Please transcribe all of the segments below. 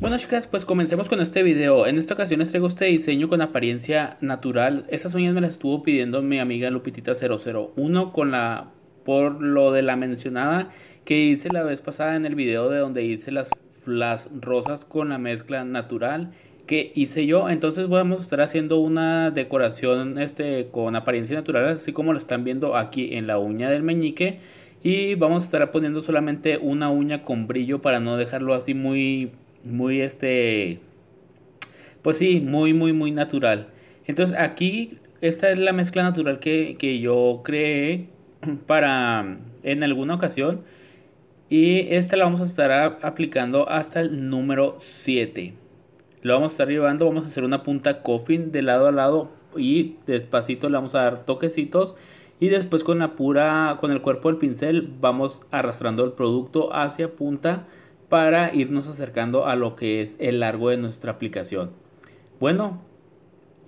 Bueno chicas, pues comencemos con este video. En esta ocasión les traigo este diseño con apariencia natural. Estas uñas me las estuvo pidiendo mi amiga Lupitita001 con la por lo de la mencionada que hice la vez pasada en el video de donde hice las rosas con la mezcla natural que hice yo. Entonces vamos a estar haciendo una decoración este, con apariencia natural, así como lo están viendo aquí en la uña del meñique. Y vamos a estar poniendo solamente una uña con brillo para no dejarlo así muy, muy este, pues sí, muy, muy, muy natural. Entonces aquí esta es la mezcla natural que, que yo creé para en alguna ocasión. Y esta la vamos a estar aplicando hasta el número 7. Lo vamos a estar llevando, vamos a hacer una punta coffin de lado a lado y despacito le vamos a dar toquecitos y después con la pura con el cuerpo del pincel vamos arrastrando el producto hacia punta para irnos acercando a lo que es el largo de nuestra aplicación. Bueno,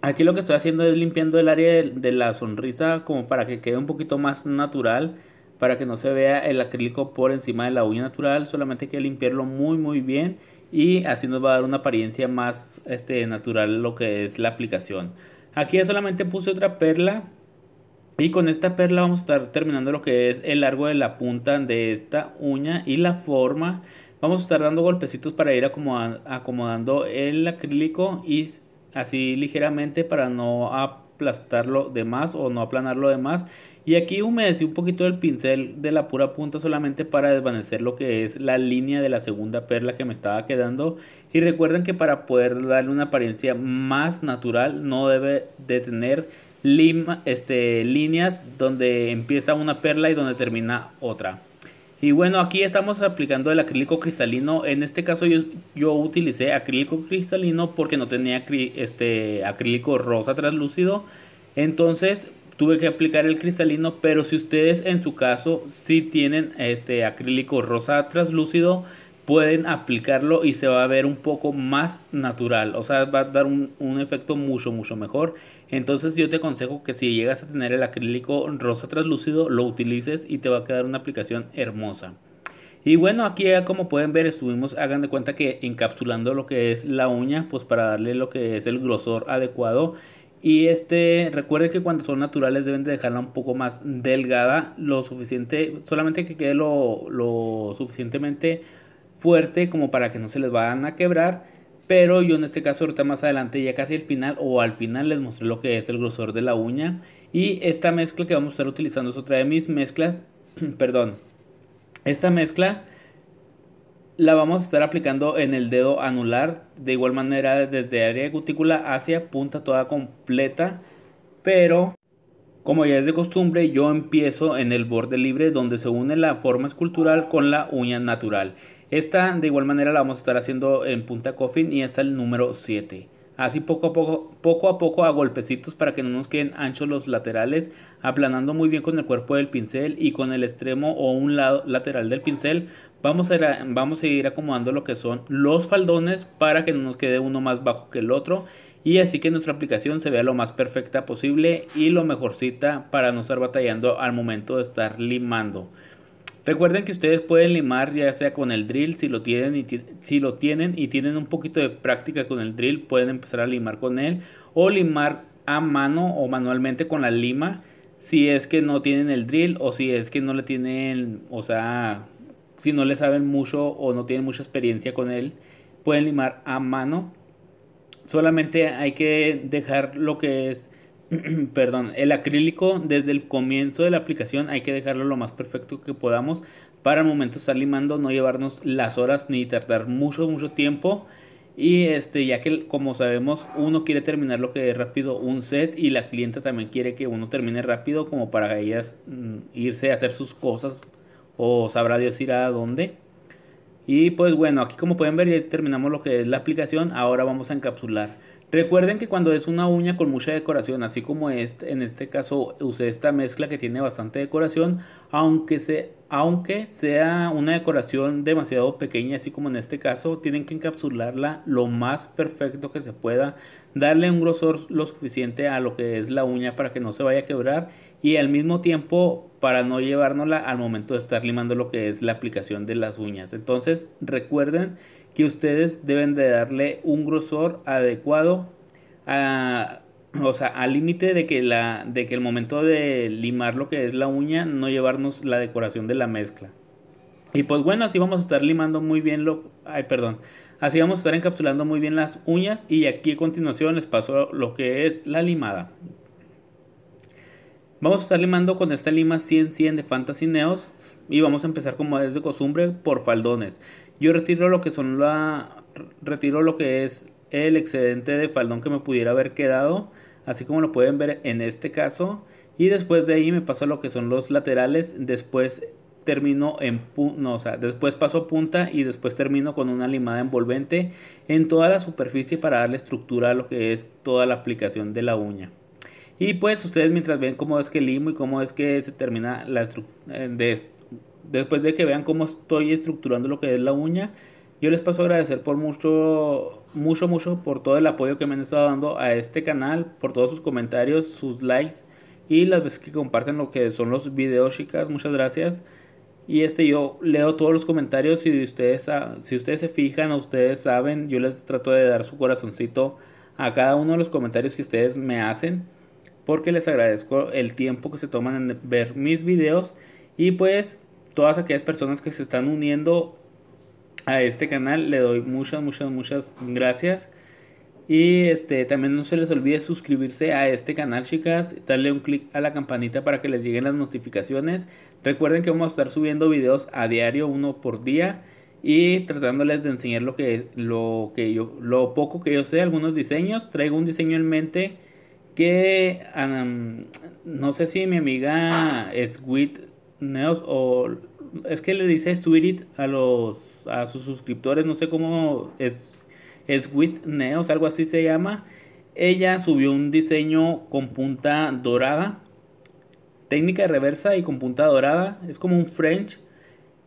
aquí lo que estoy haciendo es limpiando el área de, la sonrisa como para que quede un poquito más natural, para que no se vea el acrílico por encima de la uña natural, solamente hay que limpiarlo muy muy bien y así nos va a dar una apariencia más este, natural lo que es la aplicación. Aquí ya solamente puse otra perla y con esta perla vamos a estar terminando lo que es el largo de la punta de esta uña y la forma. Vamos a estar dando golpecitos para ir acomodando el acrílico y así ligeramente para no aplastarlo de más o no aplanarlo de más Y aquí humedecí un poquito el pincel de la pura punta solamente para desvanecer lo que es la línea de la segunda perla que me estaba quedando. Y recuerden que para poder darle una apariencia más natural no debe de tener este, líneas donde empieza una perla y donde termina otra. Y bueno, aquí estamos aplicando el acrílico cristalino. En este caso yo, yo utilicé acrílico cristalino porque no tenía este acrílico rosa translúcido. Entonces tuve que aplicar el cristalino, pero si ustedes en su caso si sí tienen este acrílico rosa translúcido, pueden aplicarlo y se va a ver un poco más natural. O sea, va a dar un, un efecto mucho, mucho mejor. Entonces yo te aconsejo que si llegas a tener el acrílico rosa translúcido, lo utilices y te va a quedar una aplicación hermosa. Y bueno, aquí ya como pueden ver estuvimos, hagan de cuenta que encapsulando lo que es la uña, pues para darle lo que es el grosor adecuado. Y este, recuerde que cuando son naturales deben de dejarla un poco más delgada, lo suficiente, solamente que quede lo, lo suficientemente fuerte como para que no se les vayan a quebrar pero yo en este caso ahorita más adelante, ya casi al final o al final les mostré lo que es el grosor de la uña. Y esta mezcla que vamos a estar utilizando es otra de mis mezclas, perdón, esta mezcla la vamos a estar aplicando en el dedo anular, de igual manera desde área de cutícula hacia punta toda completa, pero como ya es de costumbre, yo empiezo en el borde libre donde se une la forma escultural con la uña natural. Esta de igual manera la vamos a estar haciendo en punta coffin y hasta el número 7. Así poco a poco, poco a poco a golpecitos para que no nos queden anchos los laterales, aplanando muy bien con el cuerpo del pincel y con el extremo o un lado lateral del pincel vamos a, vamos a ir acomodando lo que son los faldones para que no nos quede uno más bajo que el otro y así que nuestra aplicación se vea lo más perfecta posible y lo mejorcita para no estar batallando al momento de estar limando. Recuerden que ustedes pueden limar ya sea con el drill, si lo tienen y, si lo tienen, y tienen un poquito de práctica con el drill, pueden empezar a limar con él o limar a mano o manualmente con la lima si es que no tienen el drill o si es que no le tienen, o sea, si no le saben mucho o no tienen mucha experiencia con él, pueden limar a mano. Solamente hay que dejar lo que es perdón, el acrílico desde el comienzo de la aplicación hay que dejarlo lo más perfecto que podamos para el momento estar limando, no llevarnos las horas ni tardar mucho, mucho tiempo. Y este, ya que como sabemos, uno quiere terminar lo que es rápido un set y la clienta también quiere que uno termine rápido como para ellas mm, irse a hacer sus cosas o sabrá Dios ir a dónde. Y pues bueno, aquí como pueden ver ya terminamos lo que es la aplicación, ahora vamos a encapsular. Recuerden que cuando es una uña con mucha decoración, así como en este caso usé esta mezcla que tiene bastante decoración, aunque, aunque sea una decoración demasiado pequeña, así como en este caso, tienen que encapsularla lo más perfecto que se pueda, darle un grosor lo suficiente a lo que es la uña para que no se vaya a quebrar y al mismo tiempo para no llevárnosla al momento de estar limando lo que es la aplicación de las uñas. Entonces recuerden que ustedes deben de darle un grosor adecuado a, o sea, al límite de que la de que el momento de limar lo que es la uña no llevarnos la decoración de la mezcla. Y pues bueno, así vamos a estar limando muy bien lo ay, perdón. Así vamos a estar encapsulando muy bien las uñas y aquí a continuación les paso lo que es la limada. Vamos a estar limando con esta lima 100-100 de Fantasy Neos y vamos a empezar como es de costumbre por faldones. Yo retiro lo que son la retiro lo que es el excedente de faldón que me pudiera haber quedado, así como lo pueden ver en este caso, y después de ahí me paso lo que son los laterales, después termino en después paso punta y después termino con una limada envolvente en toda la superficie para darle estructura a lo que es toda la aplicación de la uña. Y pues ustedes mientras ven cómo es que limo y cómo es que se termina la eh, de después de que vean cómo estoy estructurando lo que es la uña, yo les paso a agradecer por mucho, mucho, mucho por todo el apoyo que me han estado dando a este canal, por todos sus comentarios, sus likes y las veces que comparten lo que son los videos, chicas. Muchas gracias. Y este yo leo todos los comentarios si ustedes si ustedes se fijan, ustedes saben, yo les trato de dar su corazoncito a cada uno de los comentarios que ustedes me hacen porque les agradezco el tiempo que se toman en ver mis videos y pues todas aquellas personas que se están uniendo a este canal. Le doy muchas, muchas, muchas gracias. Y este, también no se les olvide suscribirse a este canal, chicas. Darle un clic a la campanita para que les lleguen las notificaciones. Recuerden que vamos a estar subiendo videos a diario, uno por día. Y tratándoles de enseñar lo que, lo que yo, lo poco que yo sé, algunos diseños. Traigo un diseño en mente que no sé si mi amiga Sweet Neos o es que le dice Sweet a los a sus suscriptores, no sé cómo es Sweet Neos, algo así se llama. Ella subió un diseño con punta dorada, técnica reversa y con punta dorada, es como un French.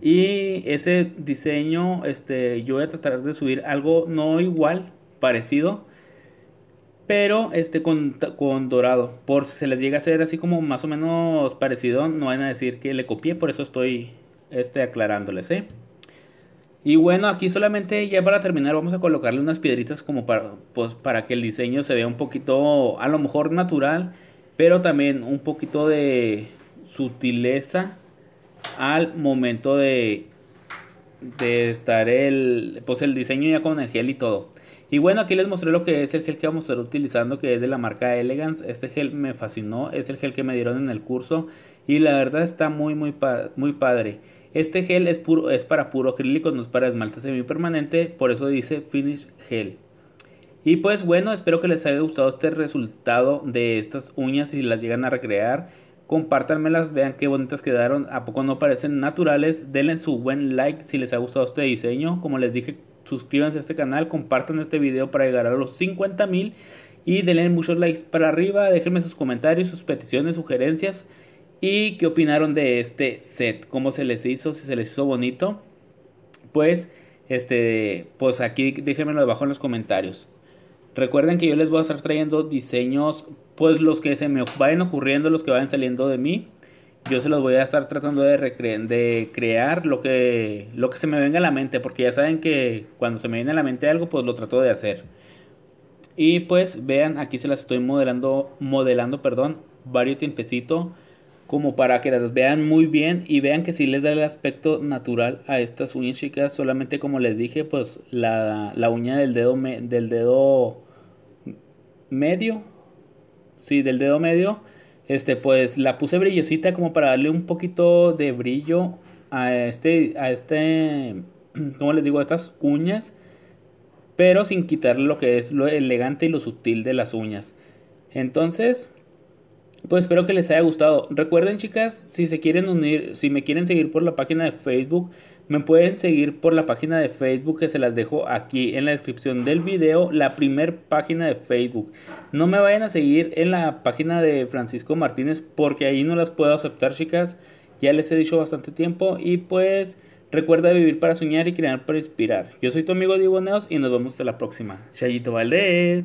Y ese diseño, este, yo voy a tratar de subir algo no igual, parecido, pero este con, dorado. Por si se les llega a hacer así como más o menos parecido, no van a decir que le copié, por eso estoy este, aclarándoles, ¿eh? Y bueno, aquí solamente ya para terminar vamos a colocarle unas piedritas como para, pues, para que el diseño se vea un poquito, a lo mejor natural, pero también un poquito de sutileza al momento de de estar el, pues el diseño ya con el gel y todo. Y bueno, aquí les mostré lo que es el gel que vamos a estar utilizando, que es de la marca Elegance. Este gel me fascinó, es el gel que me dieron en el curso y la verdad está muy, muy, muy padre. Este gel es, puro, es para puro acrílico, no es para esmalte semipermanente, por eso dice Finish Gel. Y pues bueno, espero que les haya gustado este resultado de estas uñas si las llegan a recrear compártanmelas, vean qué bonitas quedaron, a poco no parecen naturales, denle su buen like si les ha gustado este diseño, como les dije, suscríbanse a este canal, compartan este video para llegar a los 50 mil y denle muchos likes para arriba, déjenme sus comentarios, sus peticiones, sugerencias y qué opinaron de este set, cómo se les hizo, si se les hizo bonito, pues este, pues aquí déjenmelo debajo en los comentarios. Recuerden que yo les voy a estar trayendo diseños, pues los que se me vayan ocurriendo, los que vayan saliendo de mí. Yo se los voy a estar tratando de, crear lo que, lo que se me venga a la mente, porque ya saben que cuando se me viene a la mente algo, pues lo trato de hacer. Y pues vean, aquí se las estoy modelando, modelando, perdón, varios tiempecito, como para que las vean muy bien y vean que si sí les da el aspecto natural a estas uñas chicas, solamente como les dije, pues la, uña del dedo, del dedo medio, sí, del dedo medio, este, pues la puse brillosita como para darle un poquito de brillo a este, a este, ¿cómo les digo? A estas uñas, pero sin quitarle lo que es lo elegante y lo sutil de las uñas. Entonces, pues espero que les haya gustado. Recuerden, chicas, si se quieren unir, si me quieren seguir por la página de Facebook, me pueden seguir por la página de Facebook que se las dejo aquí en la descripción del video, la primer página de Facebook. No me vayan a seguir en la página de Francisco Martínez porque ahí no las puedo aceptar, chicas. Ya les he dicho bastante tiempo y pues recuerda vivir para soñar y crear para inspirar. Yo soy tu amigo Diego Neos y nos vemos hasta la próxima. Chayito Valdés.